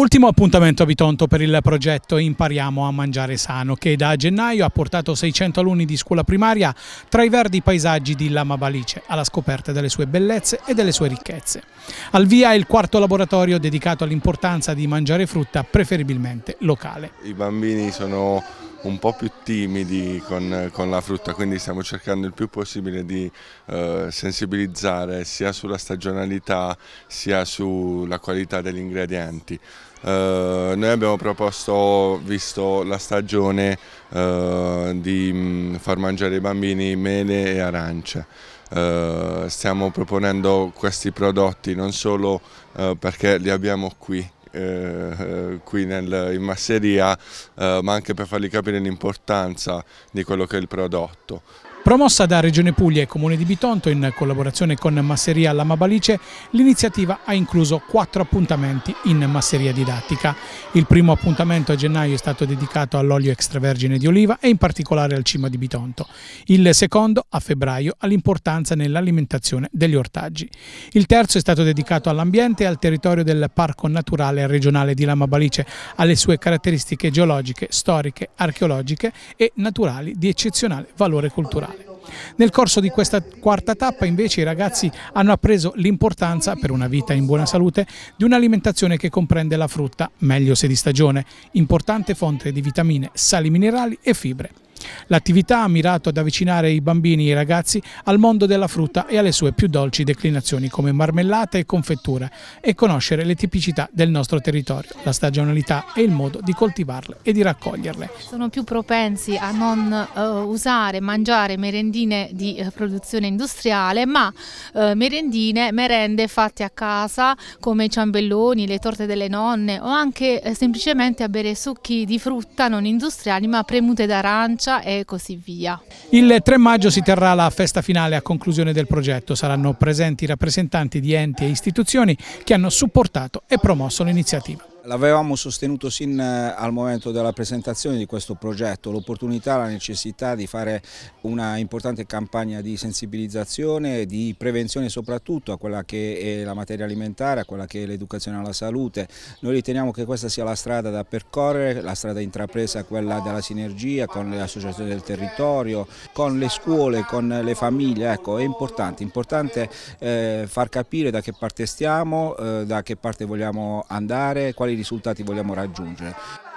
Ultimo appuntamento a Bitonto per il progetto Impariamo a mangiare sano che da gennaio ha portato 600 alunni di scuola primaria tra i verdi paesaggi di Lama Balice alla scoperta delle sue bellezze e delle sue ricchezze. Al via il quarto laboratorio dedicato all'importanza di mangiare frutta preferibilmente locale. I bambini sono un po' più timidi con, con la frutta, quindi stiamo cercando il più possibile di eh, sensibilizzare sia sulla stagionalità sia sulla qualità degli ingredienti. Eh, noi abbiamo proposto, visto la stagione, eh, di mm, far mangiare ai bambini mele e arance. Eh, stiamo proponendo questi prodotti non solo eh, perché li abbiamo qui, eh, eh, qui nel, in masseria, eh, ma anche per fargli capire l'importanza di quello che è il prodotto. Promossa da Regione Puglia e Comune di Bitonto in collaborazione con Masseria Lama Balice, l'iniziativa ha incluso quattro appuntamenti in masseria didattica. Il primo appuntamento a gennaio è stato dedicato all'olio extravergine di oliva e in particolare al cima di Bitonto. Il secondo a febbraio all'importanza nell'alimentazione degli ortaggi. Il terzo è stato dedicato all'ambiente e al territorio del Parco Naturale Regionale di Lama Balice, alle sue caratteristiche geologiche, storiche, archeologiche e naturali di eccezionale valore culturale. Nel corso di questa quarta tappa invece i ragazzi hanno appreso l'importanza per una vita in buona salute di un'alimentazione che comprende la frutta, meglio se di stagione, importante fonte di vitamine, sali minerali e fibre. L'attività ha mirato ad avvicinare i bambini e i ragazzi al mondo della frutta e alle sue più dolci declinazioni come marmellata e confettura e conoscere le tipicità del nostro territorio, la stagionalità e il modo di coltivarle e di raccoglierle. Sono più propensi a non uh, usare, mangiare merendine di uh, produzione industriale, ma uh, merendine, merende fatte a casa come i ciambelloni, le torte delle nonne o anche semplicemente a bere succhi di frutta non industriali ma premute d'arancia e così via. Il 3 maggio si terrà la festa finale a conclusione del progetto. Saranno presenti i rappresentanti di enti e istituzioni che hanno supportato e promosso l'iniziativa. L'avevamo sostenuto sin eh, al momento della presentazione di questo progetto, l'opportunità, la necessità di fare una importante campagna di sensibilizzazione, di prevenzione soprattutto a quella che è la materia alimentare, a quella che è l'educazione alla salute. Noi riteniamo che questa sia la strada da percorrere, la strada intrapresa, quella della sinergia con le associazioni del territorio, con le scuole, con le famiglie. Ecco, è importante, importante eh, far capire da che parte stiamo, eh, da che parte vogliamo andare, quali quali risultati vogliamo raggiungere.